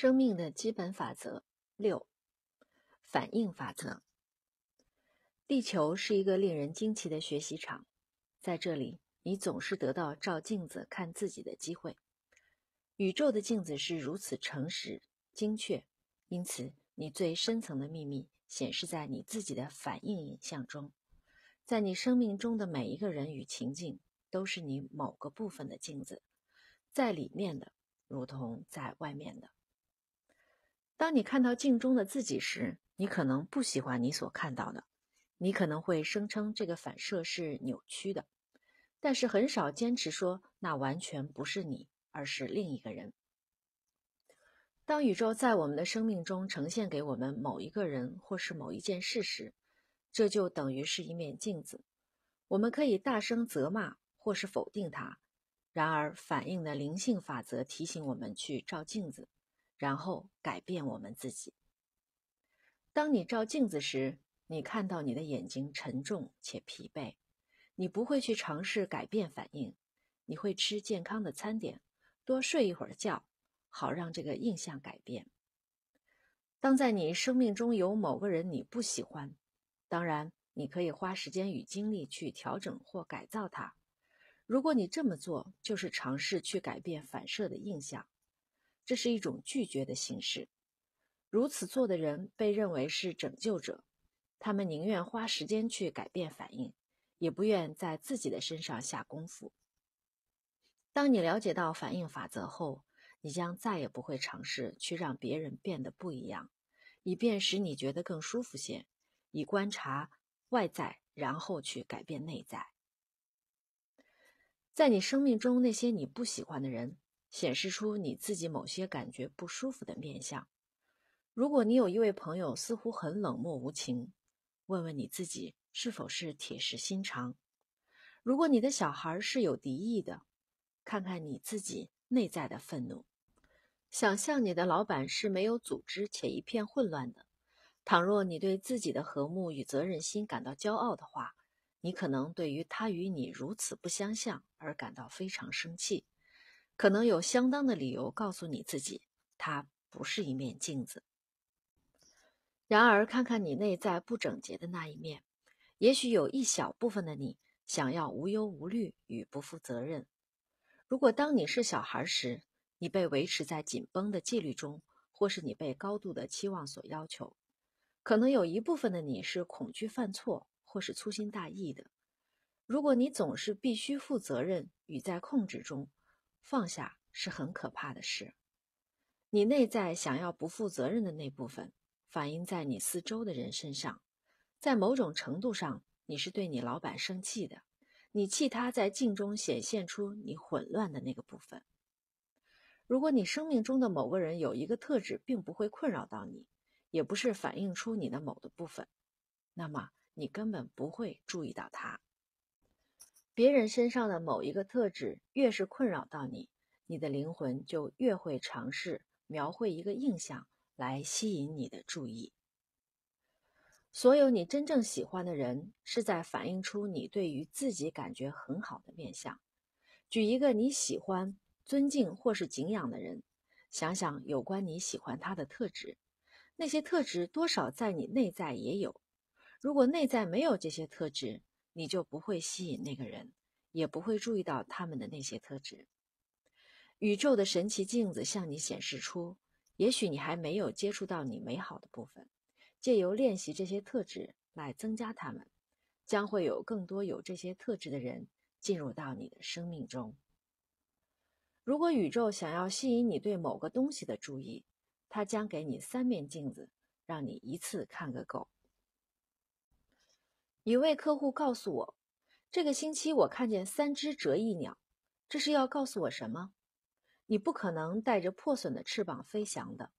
生命的基本法则六：反应法则。地球是一个令人惊奇的学习场，在这里你总是得到照镜子看自己的机会。宇宙的镜子是如此诚实、精确，因此你最深层的秘密显示在你自己的反应影像中。在你生命中的每一个人与情境，都是你某个部分的镜子，在里面的，如同在外面的。当你看到镜中的自己时，你可能不喜欢你所看到的，你可能会声称这个反射是扭曲的，但是很少坚持说那完全不是你，而是另一个人。当宇宙在我们的生命中呈现给我们某一个人或是某一件事时，这就等于是一面镜子，我们可以大声责骂或是否定它。然而，反应的灵性法则提醒我们去照镜子。然后改变我们自己。当你照镜子时，你看到你的眼睛沉重且疲惫，你不会去尝试改变反应，你会吃健康的餐点，多睡一会儿觉，好让这个印象改变。当在你生命中有某个人你不喜欢，当然你可以花时间与精力去调整或改造他。如果你这么做，就是尝试去改变反射的印象。这是一种拒绝的形式。如此做的人被认为是拯救者，他们宁愿花时间去改变反应，也不愿在自己的身上下功夫。当你了解到反应法则后，你将再也不会尝试去让别人变得不一样，以便使你觉得更舒服些，以观察外在，然后去改变内在。在你生命中那些你不喜欢的人。显示出你自己某些感觉不舒服的面相。如果你有一位朋友似乎很冷漠无情，问问你自己是否是铁石心肠。如果你的小孩是有敌意的，看看你自己内在的愤怒。想象你的老板是没有组织且一片混乱的。倘若你对自己的和睦与责任心感到骄傲的话，你可能对于他与你如此不相像而感到非常生气。可能有相当的理由告诉你自己，它不是一面镜子。然而，看看你内在不整洁的那一面，也许有一小部分的你想要无忧无虑与不负责任。如果当你是小孩时，你被维持在紧绷的纪律中，或是你被高度的期望所要求，可能有一部分的你是恐惧犯错或是粗心大意的。如果你总是必须负责任与在控制中。放下是很可怕的事。你内在想要不负责任的那部分，反映在你四周的人身上。在某种程度上，你是对你老板生气的，你气他在镜中显现出你混乱的那个部分。如果你生命中的某个人有一个特质，并不会困扰到你，也不是反映出你的某的部分，那么你根本不会注意到他。别人身上的某一个特质越是困扰到你，你的灵魂就越会尝试描绘一个印象来吸引你的注意。所有你真正喜欢的人，是在反映出你对于自己感觉很好的面相。举一个你喜欢、尊敬或是敬仰的人，想想有关你喜欢他的特质，那些特质多少在你内在也有。如果内在没有这些特质，你就不会吸引那个人，也不会注意到他们的那些特质。宇宙的神奇镜子向你显示出，也许你还没有接触到你美好的部分。借由练习这些特质来增加它们，将会有更多有这些特质的人进入到你的生命中。如果宇宙想要吸引你对某个东西的注意，它将给你三面镜子，让你一次看个够。一位客户告诉我，这个星期我看见三只折翼鸟，这是要告诉我什么？你不可能带着破损的翅膀飞翔的。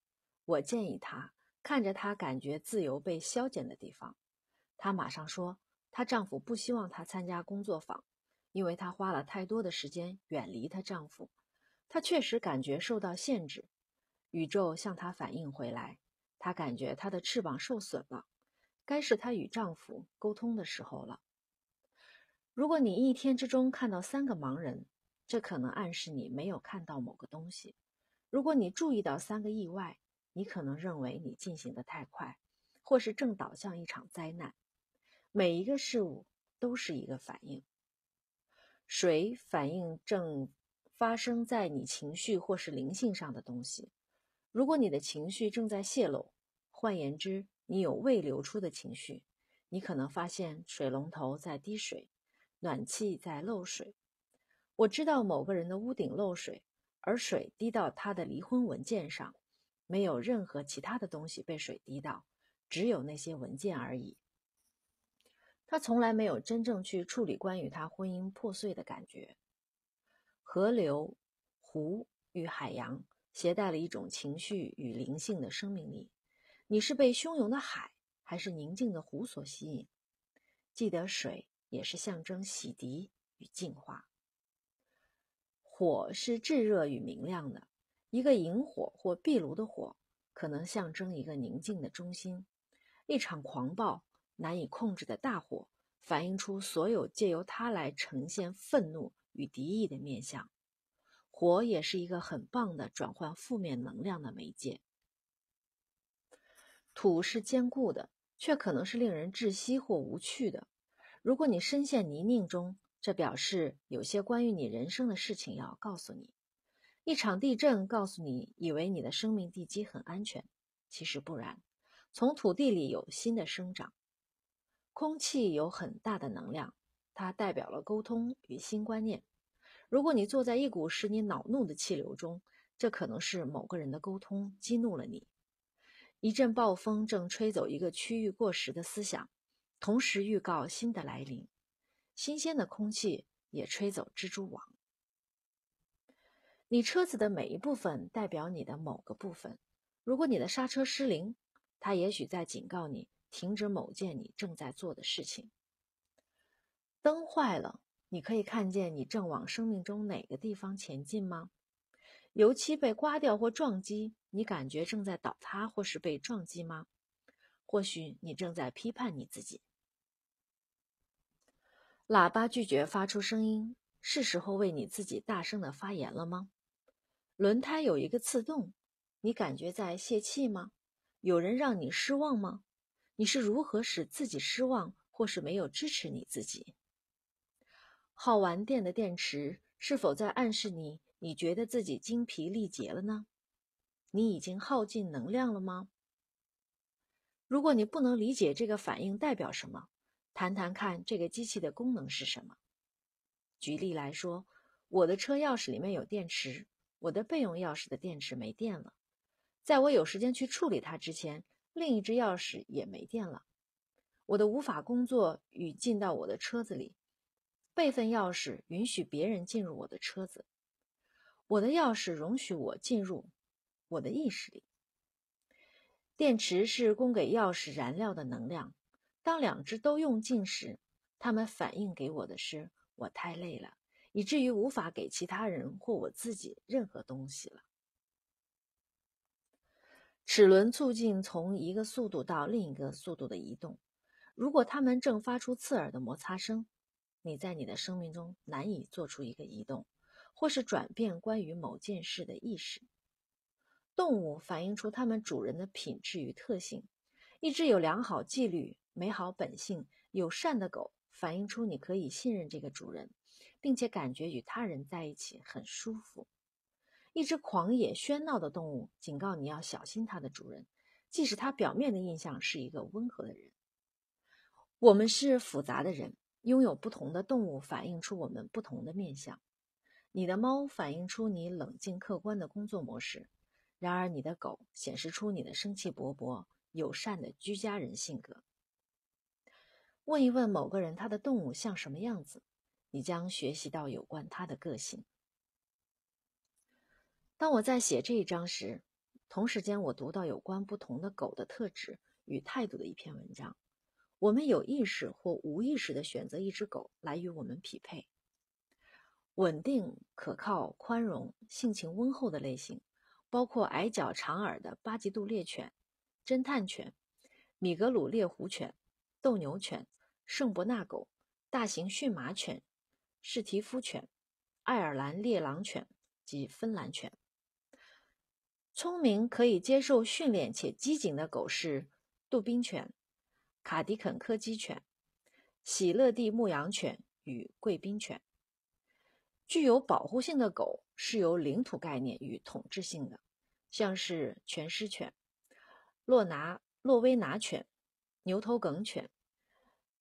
我建议她看着她感觉自由被削减的地方。她马上说，她丈夫不希望她参加工作坊，因为她花了太多的时间远离她丈夫。她确实感觉受到限制。宇宙向她反应回来，她感觉她的翅膀受损了。该是她与丈夫沟通的时候了。如果你一天之中看到三个盲人，这可能暗示你没有看到某个东西。如果你注意到三个意外，你可能认为你进行的太快，或是正导向一场灾难。每一个事物都是一个反应，水反应正发生在你情绪或是灵性上的东西。如果你的情绪正在泄露，换言之。你有未流出的情绪，你可能发现水龙头在滴水，暖气在漏水。我知道某个人的屋顶漏水，而水滴到他的离婚文件上，没有任何其他的东西被水滴到，只有那些文件而已。他从来没有真正去处理关于他婚姻破碎的感觉。河流、湖与海洋携带了一种情绪与灵性的生命力。你是被汹涌的海，还是宁静的湖所吸引？记得水也是象征洗涤与净化。火是炙热与明亮的，一个萤火或壁炉的火，可能象征一个宁静的中心。一场狂暴、难以控制的大火，反映出所有借由它来呈现愤怒与敌意的面相。火也是一个很棒的转换负面能量的媒介。土是坚固的，却可能是令人窒息或无趣的。如果你深陷泥泞中，这表示有些关于你人生的事情要告诉你。一场地震告诉你，以为你的生命地基很安全，其实不然。从土地里有新的生长。空气有很大的能量，它代表了沟通与新观念。如果你坐在一股使你恼怒的气流中，这可能是某个人的沟通激怒了你。一阵暴风正吹走一个区域过时的思想，同时预告新的来临。新鲜的空气也吹走蜘蛛网。你车子的每一部分代表你的某个部分。如果你的刹车失灵，它也许在警告你停止某件你正在做的事情。灯坏了，你可以看见你正往生命中哪个地方前进吗？油漆被刮掉或撞击，你感觉正在倒塌或是被撞击吗？或许你正在批判你自己。喇叭拒绝发出声音，是时候为你自己大声的发言了吗？轮胎有一个刺洞，你感觉在泄气吗？有人让你失望吗？你是如何使自己失望或是没有支持你自己？耗完电的电池是否在暗示你？你觉得自己精疲力竭了呢？你已经耗尽能量了吗？如果你不能理解这个反应代表什么，谈谈看这个机器的功能是什么。举例来说，我的车钥匙里面有电池，我的备用钥匙的电池没电了。在我有时间去处理它之前，另一只钥匙也没电了。我的无法工作与进到我的车子里，备份钥匙允许别人进入我的车子。我的钥匙容许我进入我的意识里。电池是供给钥匙燃料的能量。当两只都用尽时，它们反映给我的是我太累了，以至于无法给其他人或我自己任何东西了。齿轮促进从一个速度到另一个速度的移动。如果它们正发出刺耳的摩擦声，你在你的生命中难以做出一个移动。或是转变关于某件事的意识。动物反映出它们主人的品质与特性。一只有良好纪律、美好本性、友善的狗，反映出你可以信任这个主人，并且感觉与他人在一起很舒服。一只狂野喧闹的动物，警告你要小心它的主人，即使它表面的印象是一个温和的人。我们是复杂的人，拥有不同的动物，反映出我们不同的面相。你的猫反映出你冷静客观的工作模式，然而你的狗显示出你的生气勃勃、友善的居家人性格。问一问某个人他的动物像什么样子，你将学习到有关他的个性。当我在写这一章时，同时间我读到有关不同的狗的特质与态度的一篇文章。我们有意识或无意识的选择一只狗来与我们匹配。稳定、可靠、宽容、性情温厚的类型，包括矮脚长耳的巴吉度猎犬、侦探犬、米格鲁猎狐犬、斗牛犬、圣伯纳狗、大型驯马犬、史蒂夫犬、爱尔兰猎狼犬及芬兰犬。聪明、可以接受训练且机警的狗是杜宾犬、卡迪肯柯基犬、喜乐蒂牧羊犬与贵宾犬。具有保护性的狗是由领土概念与统治性的，像是拳狮犬、洛拿、洛威拿犬、牛头梗犬、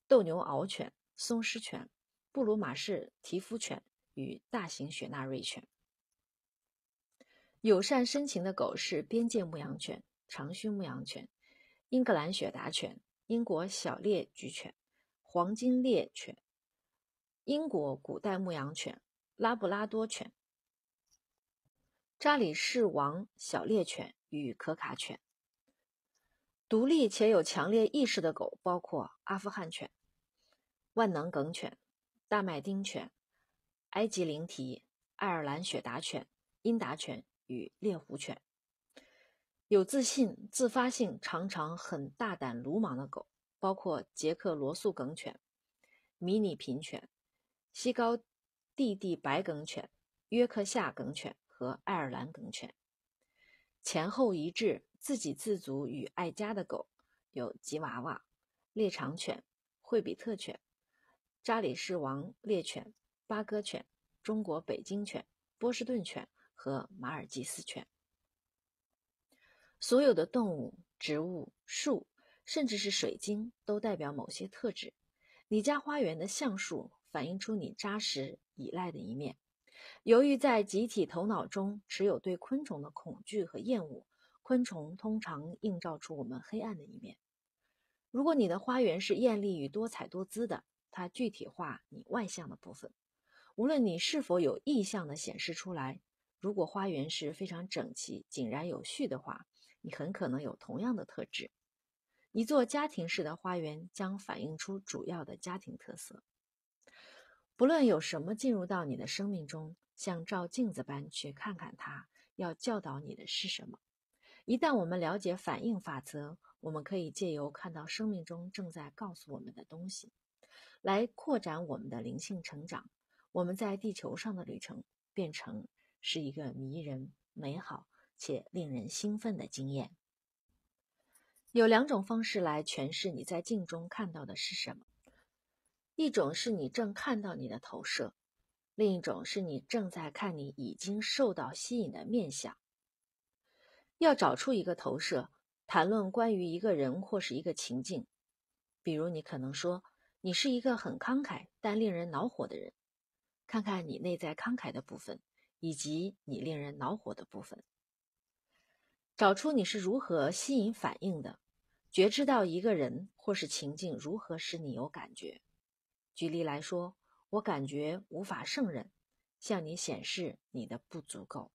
斗牛獒犬、松狮犬、布鲁马氏提夫犬与大型雪纳瑞犬。友善深情的狗是边界牧羊犬、长须牧羊犬、英格兰雪达犬、英国小猎犬、黄金猎犬、英国古代牧羊犬。拉布拉多犬、查理士王小猎犬与可卡犬，独立且有强烈意识的狗包括阿富汗犬、万能梗犬、大麦町犬、埃及灵缇、爱尔兰雪达犬、英达犬与猎狐犬。有自信、自发性常常很大胆、鲁莽的狗包括捷克罗素梗犬、迷你品犬、西高。蒂蒂白梗犬、约克夏梗犬和爱尔兰梗犬，前后一致、自给自足与爱家的狗有吉娃娃、猎长犬、惠比特犬、查理士王猎犬、巴哥犬、中国北京犬、波士顿犬和马尔济斯犬。所有的动物、植物、树，甚至是水晶，都代表某些特质。你家花园的橡树。反映出你扎实依赖的一面。由于在集体头脑中持有对昆虫的恐惧和厌恶，昆虫通常映照出我们黑暗的一面。如果你的花园是艳丽与多彩多姿的，它具体化你外向的部分。无论你是否有意向的显示出来，如果花园是非常整齐、井然有序的话，你很可能有同样的特质。一座家庭式的花园将反映出主要的家庭特色。不论有什么进入到你的生命中，像照镜子般去看看它，要教导你的是什么。一旦我们了解反应法则，我们可以借由看到生命中正在告诉我们的东西，来扩展我们的灵性成长。我们在地球上的旅程变成是一个迷人、美好且令人兴奋的经验。有两种方式来诠释你在镜中看到的是什么。一种是你正看到你的投射，另一种是你正在看你已经受到吸引的面相。要找出一个投射，谈论关于一个人或是一个情境。比如，你可能说你是一个很慷慨但令人恼火的人。看看你内在慷慨的部分以及你令人恼火的部分，找出你是如何吸引反应的，觉知到一个人或是情境如何使你有感觉。举例来说，我感觉无法胜任，向你显示你的不足够。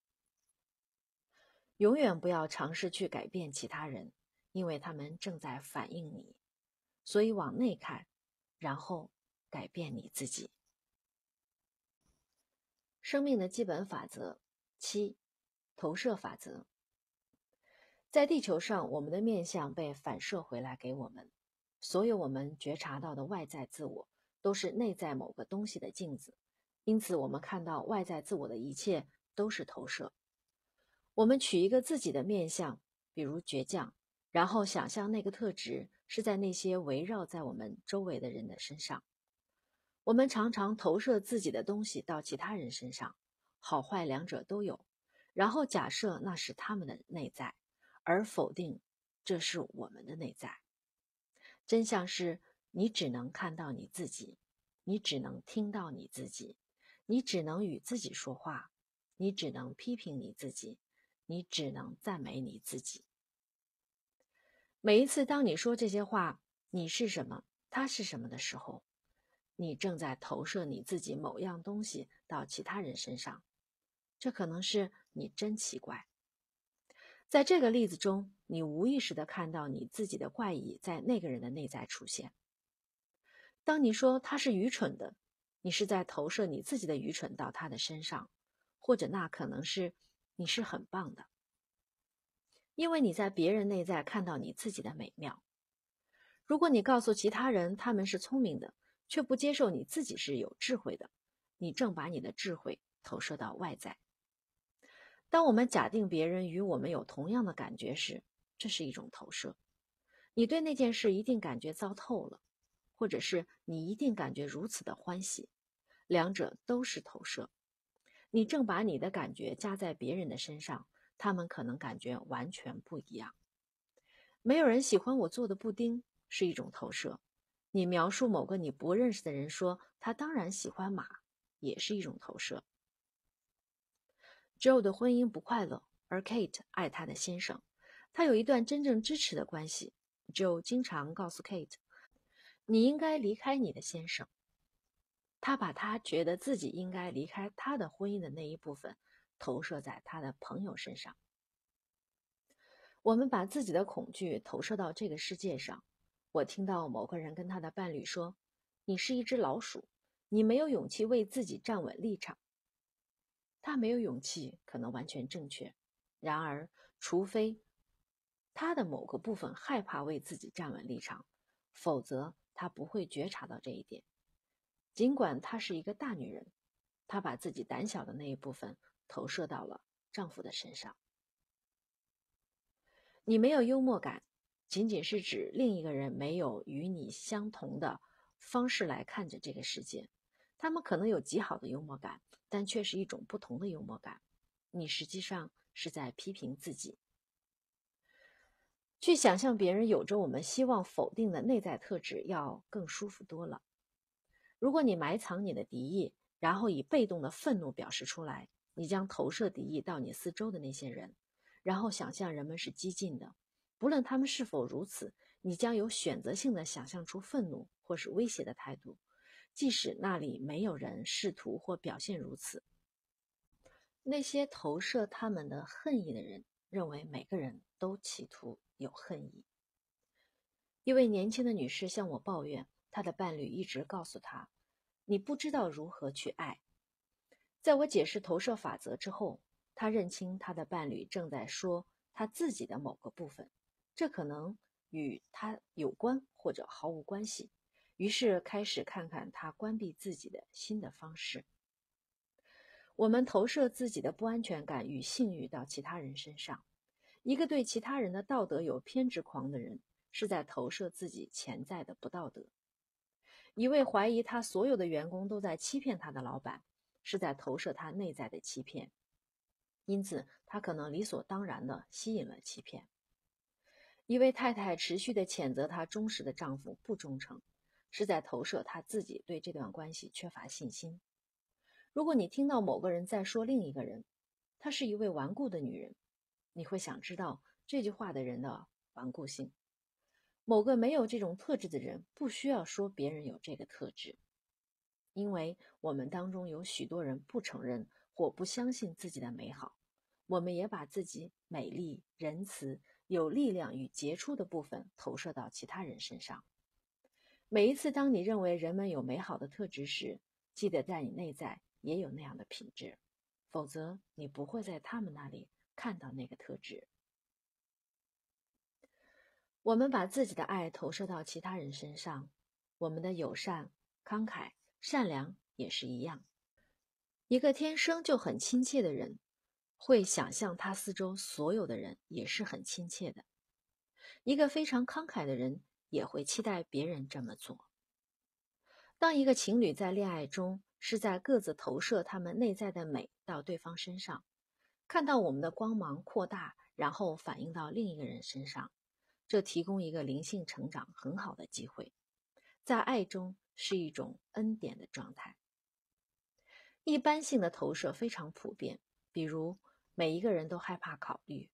永远不要尝试去改变其他人，因为他们正在反映你。所以往内看，然后改变你自己。生命的基本法则七：投射法则。在地球上，我们的面相被反射回来给我们，所有我们觉察到的外在自我。都是内在某个东西的镜子，因此我们看到外在自我的一切都是投射。我们取一个自己的面相，比如倔强，然后想象那个特质是在那些围绕在我们周围的人的身上。我们常常投射自己的东西到其他人身上，好坏两者都有，然后假设那是他们的内在，而否定这是我们的内在。真相是。你只能看到你自己，你只能听到你自己，你只能与自己说话，你只能批评你自己，你只能赞美你自己。每一次当你说这些话“你是什么，他是什么”的时候，你正在投射你自己某样东西到其他人身上。这可能是你真奇怪。在这个例子中，你无意识的看到你自己的怪异在那个人的内在出现。当你说他是愚蠢的，你是在投射你自己的愚蠢到他的身上，或者那可能是你是很棒的，因为你在别人内在看到你自己的美妙。如果你告诉其他人他们是聪明的，却不接受你自己是有智慧的，你正把你的智慧投射到外在。当我们假定别人与我们有同样的感觉时，这是一种投射。你对那件事一定感觉糟透了。或者是你一定感觉如此的欢喜，两者都是投射。你正把你的感觉加在别人的身上，他们可能感觉完全不一样。没有人喜欢我做的布丁，是一种投射。你描述某个你不认识的人说他当然喜欢马，也是一种投射。Joe 的婚姻不快乐，而 Kate 爱她的先生，他有一段真正支持的关系。Joe 经常告诉 Kate。你应该离开你的先生。他把他觉得自己应该离开他的婚姻的那一部分投射在他的朋友身上。我们把自己的恐惧投射到这个世界上。我听到某个人跟他的伴侣说：“你是一只老鼠，你没有勇气为自己站稳立场。”他没有勇气，可能完全正确。然而，除非他的某个部分害怕为自己站稳立场，否则。她不会觉察到这一点，尽管她是一个大女人，她把自己胆小的那一部分投射到了丈夫的身上。你没有幽默感，仅仅是指另一个人没有与你相同的方式来看着这个世界。他们可能有极好的幽默感，但却是一种不同的幽默感。你实际上是在批评自己。去想象别人有着我们希望否定的内在特质，要更舒服多了。如果你埋藏你的敌意，然后以被动的愤怒表示出来，你将投射敌意到你四周的那些人，然后想象人们是激进的，不论他们是否如此，你将有选择性的想象出愤怒或是威胁的态度，即使那里没有人试图或表现如此。那些投射他们的恨意的人。认为每个人都企图有恨意。一位年轻的女士向我抱怨，她的伴侣一直告诉她：“你不知道如何去爱。”在我解释投射法则之后，她认清她的伴侣正在说她自己的某个部分，这可能与她有关或者毫无关系。于是开始看看她关闭自己的新的方式。我们投射自己的不安全感与性欲到其他人身上。一个对其他人的道德有偏执狂的人，是在投射自己潜在的不道德；一位怀疑他所有的员工都在欺骗他的老板，是在投射他内在的欺骗，因此他可能理所当然地吸引了欺骗。一位太太持续地谴责她忠实的丈夫不忠诚，是在投射她自己对这段关系缺乏信心。如果你听到某个人在说另一个人，她是一位顽固的女人。你会想知道这句话的人的顽固性。某个没有这种特质的人不需要说别人有这个特质，因为我们当中有许多人不承认或不相信自己的美好。我们也把自己美丽、仁慈、有力量与杰出的部分投射到其他人身上。每一次当你认为人们有美好的特质时，记得在你内在也有那样的品质，否则你不会在他们那里。看到那个特质，我们把自己的爱投射到其他人身上，我们的友善、慷慨、善良也是一样。一个天生就很亲切的人，会想象他四周所有的人也是很亲切的。一个非常慷慨的人，也会期待别人这么做。当一个情侣在恋爱中，是在各自投射他们内在的美到对方身上。看到我们的光芒扩大，然后反映到另一个人身上，这提供一个灵性成长很好的机会。在爱中是一种恩典的状态。一般性的投射非常普遍，比如每一个人都害怕考虑，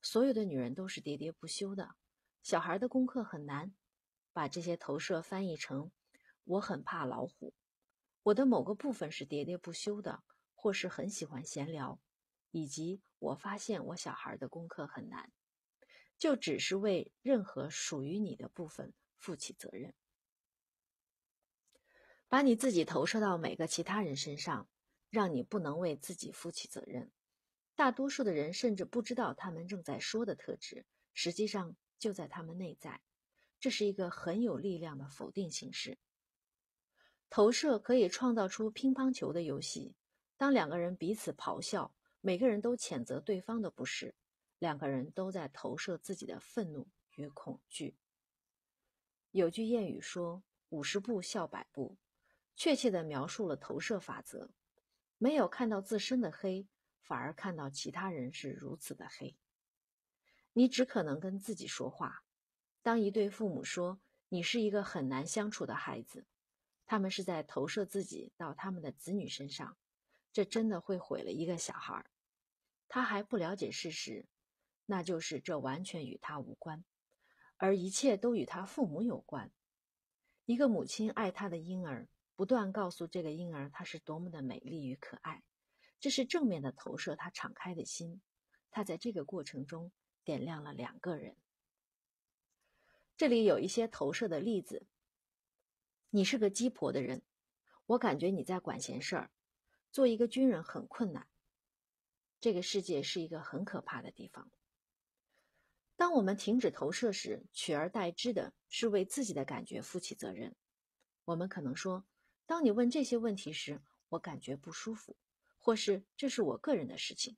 所有的女人都是喋喋不休的，小孩的功课很难。把这些投射翻译成：我很怕老虎，我的某个部分是喋喋不休的，或是很喜欢闲聊。以及我发现我小孩的功课很难，就只是为任何属于你的部分负起责任，把你自己投射到每个其他人身上，让你不能为自己负起责任。大多数的人甚至不知道他们正在说的特质实际上就在他们内在。这是一个很有力量的否定形式。投射可以创造出乒乓球的游戏，当两个人彼此咆哮。每个人都谴责对方的不是，两个人都在投射自己的愤怒与恐惧。有句谚语说：“五十步笑百步”，确切地描述了投射法则。没有看到自身的黑，反而看到其他人是如此的黑。你只可能跟自己说话。当一对父母说你是一个很难相处的孩子，他们是在投射自己到他们的子女身上，这真的会毁了一个小孩。他还不了解事实，那就是这完全与他无关，而一切都与他父母有关。一个母亲爱她的婴儿，不断告诉这个婴儿她是多么的美丽与可爱，这是正面的投射。她敞开的心，她在这个过程中点亮了两个人。这里有一些投射的例子：你是个鸡婆的人，我感觉你在管闲事儿。做一个军人很困难。这个世界是一个很可怕的地方。当我们停止投射时，取而代之的是为自己的感觉负起责任。我们可能说：“当你问这些问题时，我感觉不舒服。”或是“这是我个人的事情。”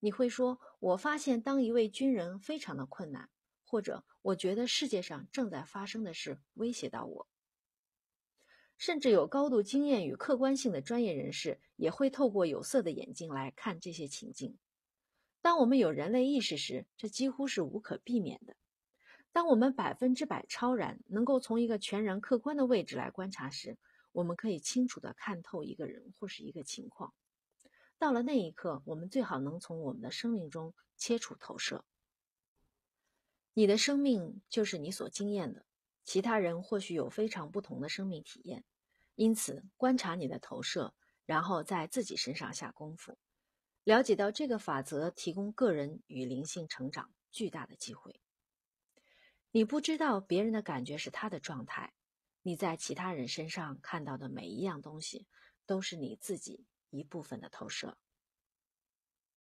你会说：“我发现当一位军人非常的困难。”或者“我觉得世界上正在发生的事威胁到我。”甚至有高度经验与客观性的专业人士，也会透过有色的眼镜来看这些情境。当我们有人类意识时，这几乎是无可避免的。当我们百分之百超然，能够从一个全然客观的位置来观察时，我们可以清楚的看透一个人或是一个情况。到了那一刻，我们最好能从我们的生命中切除投射。你的生命就是你所经验的。其他人或许有非常不同的生命体验。因此，观察你的投射，然后在自己身上下功夫，了解到这个法则提供个人与灵性成长巨大的机会。你不知道别人的感觉是他的状态，你在其他人身上看到的每一样东西，都是你自己一部分的投射。